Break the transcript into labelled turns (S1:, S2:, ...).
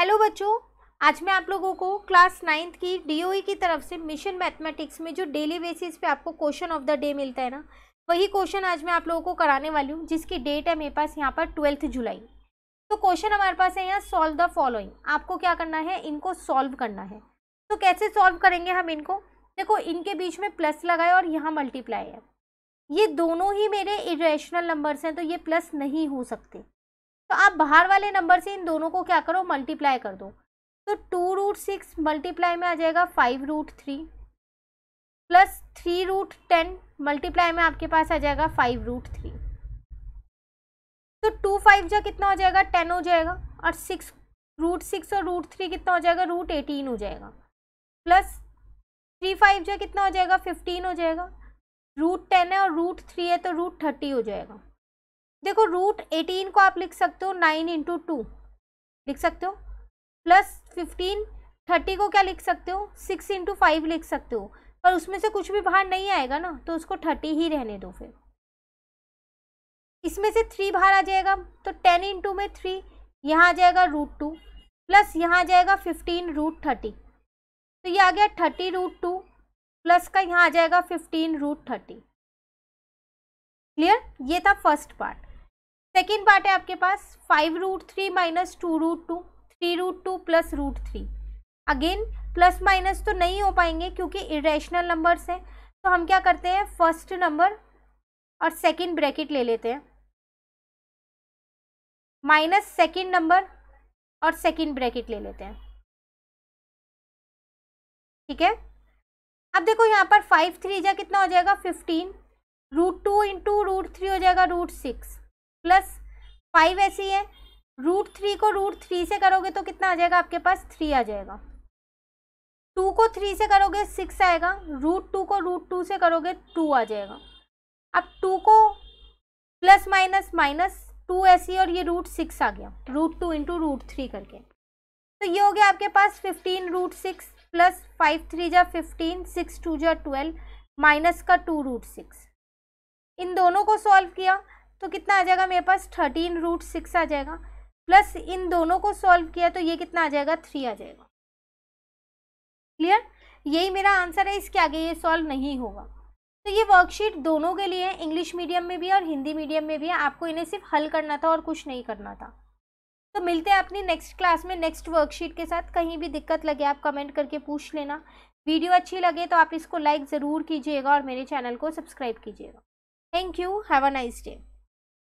S1: hello बच्चों आज मैं आप लोगों को क्लास नाइन्थ की डीओई e की तरफ से मिशन मैथमेटिक्स में जो डेली बेसिस पे आपको क्वेश्चन ऑफ द डे मिलता है ना वही क्वेश्चन आज मैं आप लोगों को कराने वाली हूँ जिसकी डेट है मेरे पास यहाँ पर ट्वेल्थ जुलाई तो क्वेश्चन हमारे पास है यहाँ सॉल्व द फॉलोइंग आपको क्या करना है इनको सॉल्व करना है तो कैसे सॉल्व करेंगे हम इनको देखो इनके बीच में प्लस लगाए और यहाँ मल्टीप्लाई है ये दोनों ही मेरे इरेशनल नंबर्स हैं तो ये प्लस नहीं हो सकते तो आप बाहर वाले नंबर से इन दोनों को क्या करो मल्टीप्लाई कर दो तो टू रूट सिक्स मल्टीप्लाई में आ जाएगा five root three plus three root ten multiply में आपके पास आ जाएगा फाइव रूट थ्री तो टू फाइव जा कितना हो जाएगा टेन हो जाएगा और सिक्स रूट सिक्स और रूट थ्री कितना हो जाएगा रूट एटीन हो जाएगा प्लस थ्री फाइव जा कितना हो जाएगा फिफ्टीन हो जाएगा रूट टेन है और रूट थ्री है तो रूट थर्टी हो जाएगा देखो रूट एटीन को आप लिख सकते हो नाइन इंटू टू लिख सकते हो प्लस फिफ्टीन थर्टी को क्या लिख सकते हो सिक्स इंटू फाइव लिख सकते हो पर उसमें से कुछ भी बाहर नहीं आएगा ना तो उसको थर्टी ही रहने दो फिर इसमें से थ्री बाहर आ जाएगा तो टेन इंटू में थ्री यहाँ आ जाएगा रूट टू प्लस यहाँ आ जाएगा फिफ्टीन रूट थर्टी तो ये आ गया थर्टी रूट टू प्लस का यहाँ आ जाएगा फिफ्टीन रूट थर्टी क्लियर ये था फर्स्ट पार्ट सेकेंड पार्ट है आपके पास five root three minus two root two three root two plus root three again plus minus तो नहीं हो पाएंगे क्योंकि इरेशनल नंबर्स हैं तो हम क्या करते हैं फर्स्ट नंबर और सेकेंड ब्रैकेट ले लेते हैं माइनस सेकेंड नंबर और सेकेंड ब्रैकेट ले लेते हैं ठीक है अब देखो यहाँ पर फाइव थ्री जा कितना हो जाएगा fifteen root two into root three हो जाएगा रूट सिक्स प्लस फाइव ऐसी है रूट थ्री को रूट थ्री से करोगे तो कितना आ जाएगा आपके पास थ्री आ जाएगा टू को थ्री से करोगे सिक्स आएगा रूट टू को रूट टू से करोगे टू आ जाएगा अब टू को प्लस माइनस माइनस टू ऐसी और ये रूट सिक्स आ गया root two into root three करके तो ये हो गया आपके पास fifteen root six plus five three जा फिफ्टीन सिक्स टू जा ट्वेल्व माइनस का टू रूट सिक्स इन दोनों को सॉल्व किया तो कितना आ जाएगा मेरे पास थर्टीन रूट सिक्स आ जाएगा प्लस इन दोनों को सॉल्व किया तो ये कितना आ जाएगा थ्री आ जाएगा क्लियर यही मेरा आंसर है इसके आगे ये सॉल्व नहीं होगा तो ये वर्कशीट दोनों के लिए इंग्लिश मीडियम में भी और हिंदी मीडियम में भी है आपको इन्हें सिर्फ हल करना था और कुछ नहीं करना था तो मिलते हैं अपनी नेक्स्ट क्लास में नेक्स्ट वर्कशीट के साथ कहीं भी दिक्कत लगे आप कमेंट करके पूछ लेना वीडियो अच्छी लगे तो आप इसको लाइक ज़रूर कीजिएगा और मेरे चैनल को सब्सक्राइब कीजिएगा thank you have a nice day